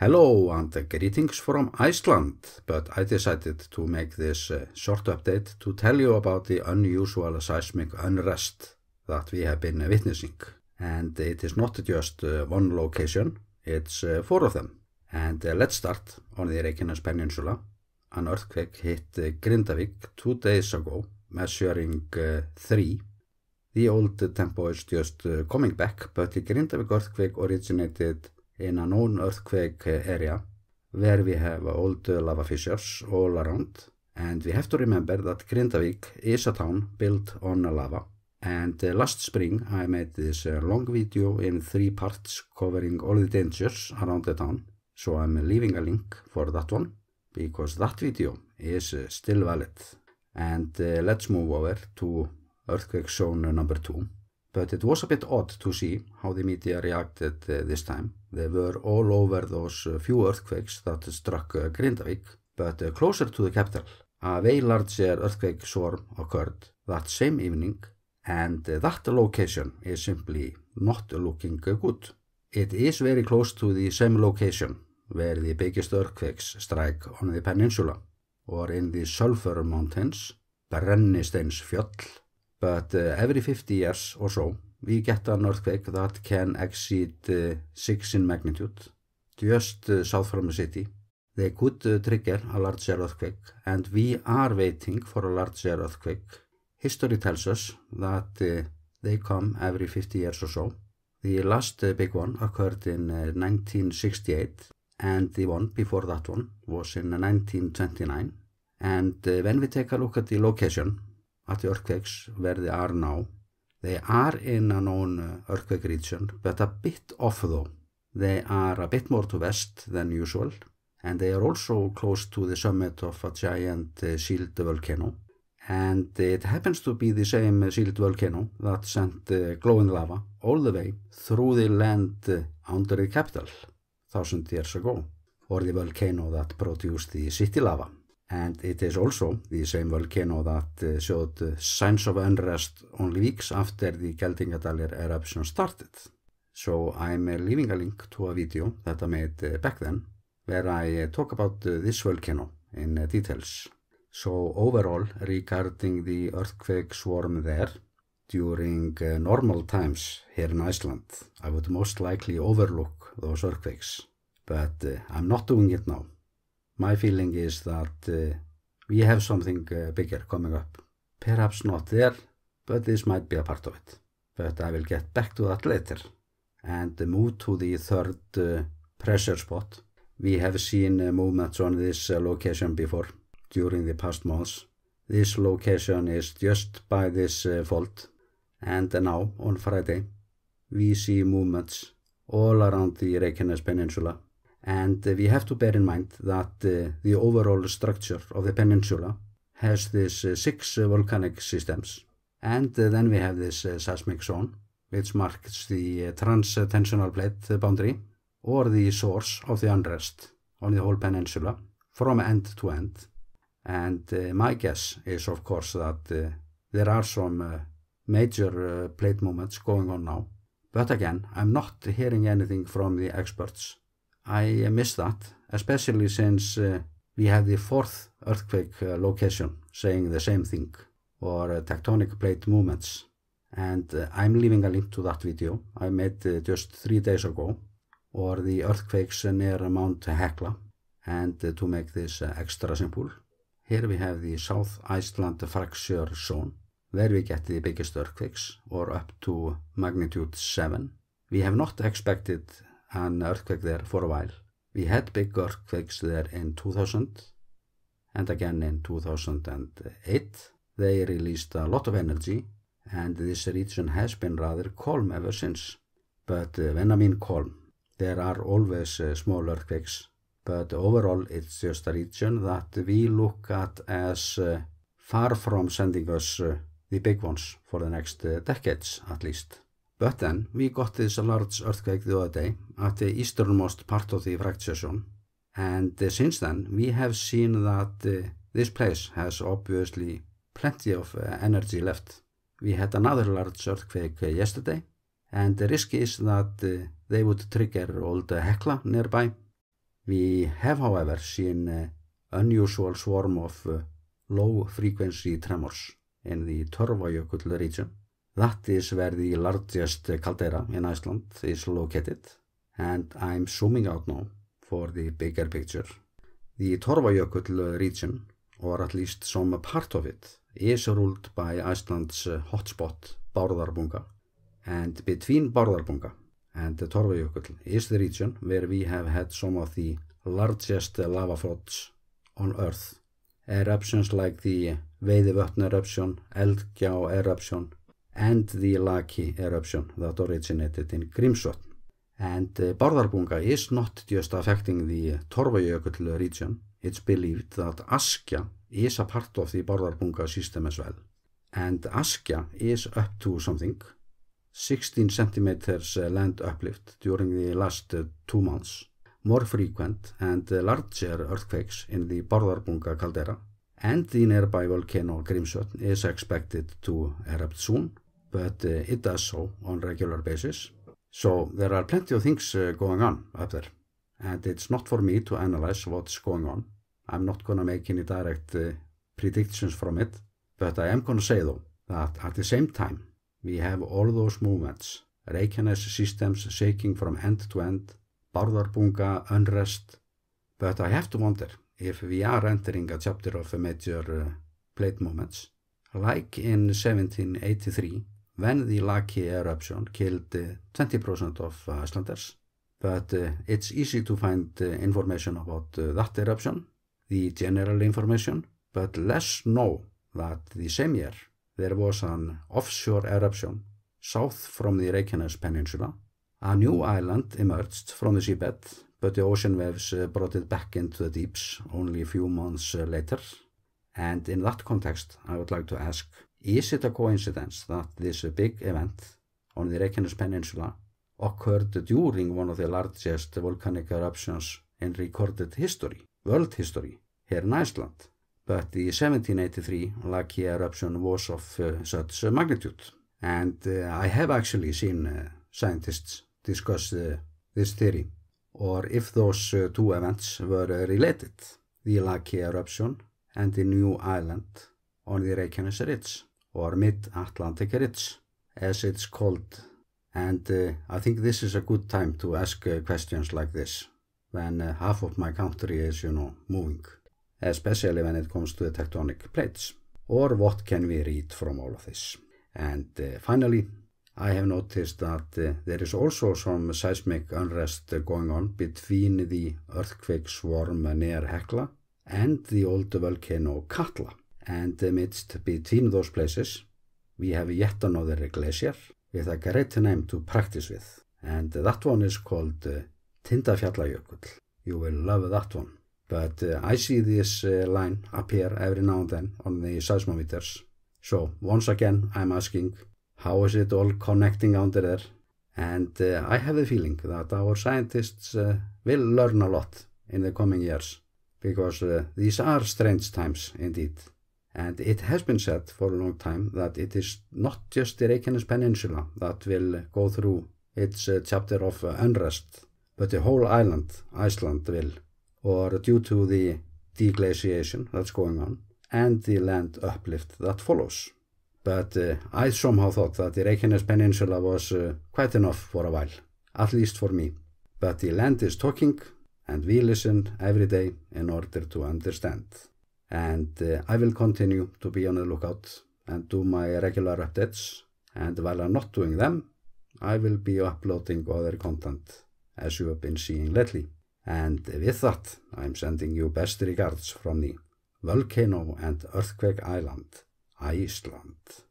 Hello and greetings from Iceland, but I decided to make this uh, short update to tell you about the unusual seismic unrest that we have been uh, witnessing. And it is not just uh, one location, it's four of them. And let's start on the Reykjanes Peninsula. An earthquake hit Grindavík two days ago, measuring three. The old tempo is just coming back, but the Grindavík earthquake originated in a known earthquake area where we have old lava fissures all around and we have to remember that Grindavik is a town built on lava and uh, last spring I made this uh, long video in three parts covering all the dangers around the town so I'm leaving a link for that one because that video is uh, still valid and let's move over to earthquake zone number 2 But it was a bit odd to see how the media reacted uh, this time. They were all over those uh, few earthquakes that struck uh, Grindavik, but closer to the capital. A way larger earthquake swarm occurred that same evening and that location is simply not looking good. It is very close to the same location where the biggest earthquakes strike on the peninsula or in the Sulphur Mountains, Brennisteins fjöll, but uh, every 50 years or so we get an earthquake that can exceed uh, 6 in magnitude just uh, south from the city. They could uh, trigger a larger earthquake and we are waiting for a larger earthquake. History tells us that uh, they come every 50 years or so. The last uh, big one occurred in 1968 and the one before that one was in 1929 and when we take a look at the location at the earthquakes where they are now. They are in a known earthquake region, but a bit off though. They are a bit more to west than usual, and they are also close to the summit of a giant uh, shield volcano. And it happens to be the same uh, shield volcano that sent uh, glowing lava all the way through the land under the capital, thousand years ago, or the volcano that produced the city lava and it is also the same volcano that uh, showed signs of unrest only weeks after the Geldingadalir eruption started. So I'm uh, leaving a link to a video that I made uh, back then where I talk about this volcano in details. So overall regarding the earthquake swarm there during normal times here in Iceland I would most likely overlook those earthquakes but I'm not doing it now. My feeling is that uh, we have something uh, bigger coming up. Perhaps not there, but this might be a part of it. But I will get back to that later and move to the third uh, pressure spot. We have seen movements on this location before during the past months. This location is just by this fault and now on Friday we see movements all around the Reykjanes Peninsula and we have to bear in mind that uh, the overall structure of the peninsula has these uh, six uh, volcanic systems and then we have this seismic zone which marks the trans-tensional plate boundary or the source of the unrest on the whole peninsula from end to end and my guess is of course that there are some major plate movements going on now but again I'm not hearing anything from the experts I miss that, especially since uh, we have the fourth earthquake uh, location saying the same thing, or uh, tectonic plate movements. And uh, I'm leaving a link to that video I made uh, just three days ago, or the earthquakes near Mount Hekla. And uh, to make this extra simple, here we have the South Iceland fracture zone, where we get the biggest earthquakes, or up to magnitude 7. We have not expected an earthquake there for a while. We had big earthquakes there in 2000 and again in 2008. They released a lot of energy and this region has been rather calm ever since. But uh, when I mean calm, there are always uh, small earthquakes. But overall it's just a region that we look at as uh, far from sending us uh, the big ones for the next uh, decades at least. But then we got this large earthquake the other day at the easternmost part of the fracture and uh, since then we have seen that uh, this place has obviously plenty of uh, energy left. We had another large earthquake uh, yesterday and the risk is that uh, they would trigger old Hekla nearby. We have however seen uh, unusual swarm of low frequency tremors in the Torvajökull region That is where the largest caldera in Iceland is located and I'm zooming out now for the bigger picture. The Torvajökull region, or at least some part of it, is ruled by Iceland's hotspot Bárðarbunga and between Bárðarbunga and the Torvajökull is the region where we have had some of the largest lava floods on earth. Eruptions like the Veiðivötn eruption, Eldgjá eruption and the Laki eruption that originated in Grímsvöld. And eh, Bárðarbunga is not just affecting the eh, Torvajökull region, it's believed that Askja is a part of the Bárðarbunga system as well. And Askja is up to something, 16 centimeters eh, land uplift during the last two months, more frequent and larger earthquakes in the Bárðarbunga caldera and the nearby volcano Grímsvöld is expected to erupt soon but uh, it does so on regular basis. So there are plenty of things uh, going on up there and it's not for me to analyze what's going on. I'm not going to make any direct uh, predictions from it but I am going to say though that at the same time we have all those movements, Reykjanes systems shaking from end to end, Bárðarbunga, unrest, but I have to wonder if we are entering a chapter of major uh, plate moments like in 1783 when the Laki eruption killed 20% of Icelanders, but it's easy to find information about that eruption, the general information, but less know that the same year there was an offshore eruption south from the Reykjanes Peninsula. A new island emerged from the seabed, but the ocean waves brought it back into the deeps only a few months later. And in that context, I would like to ask Is it a coincidence that this big event on the Reykjanes Peninsula occurred during one of the largest volcanic eruptions in recorded history, world history, here in Iceland? But the 1783 Laki eruption was of uh, such magnitude and uh, I have actually seen uh, scientists discuss uh, this theory or if those uh, two events were uh, related, the Laki eruption and the new island on the Reykjanes Ridge or mid-Atlantic Ridge, as it's called. And uh, I think this is a good time to ask uh, questions like this, when uh, half of my country is, you know, moving. Especially when it comes to the tectonic plates. Or what can we read from all of this? And uh, finally, I have noticed that uh, there is also some seismic unrest going on between the earthquake swarm near Hekla and the old volcano Katla and amidst between those places we have yet another glacier with a great name to practice with and that one is called uh, Tindafjallajökull. You will love that one. But uh, I see this uh, line up here every now and then on the seismometers. So once again I'm asking how is it all connecting under there and uh, I have the feeling that our scientists uh, will learn a lot in the coming years because uh, these are strange times indeed. And it has been said for a long time that it is not just the Reykjanes Peninsula that will go through its uh, chapter of uh, unrest, but the whole island, Iceland will, or due to the deglaciation that's going on and the land uplift that follows. But uh, I somehow thought that the Reykjanes Peninsula was uh, quite enough for a while, at least for me. But the land is talking and we listen every day in order to understand and uh, I will continue to be on the lookout and do my regular updates and while I'm not doing them I will be uploading other content as you have been seeing lately and with that I'm sending you best regards from the Volcano and Earthquake Island, Iceland